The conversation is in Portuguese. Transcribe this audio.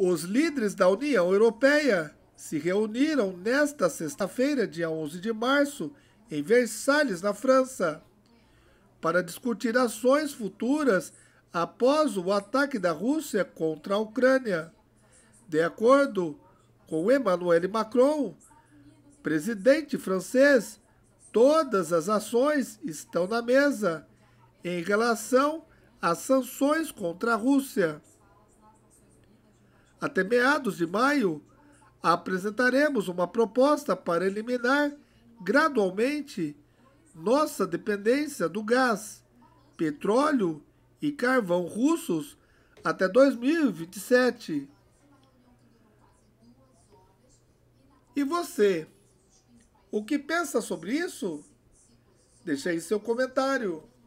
Os líderes da União Europeia se reuniram nesta sexta-feira, dia 11 de março, em Versalhes, na França, para discutir ações futuras após o ataque da Rússia contra a Ucrânia. De acordo com Emmanuel Macron, presidente francês, todas as ações estão na mesa em relação às sanções contra a Rússia. Até meados de maio, apresentaremos uma proposta para eliminar gradualmente nossa dependência do gás, petróleo e carvão russos até 2027. E você, o que pensa sobre isso? Deixe aí seu comentário.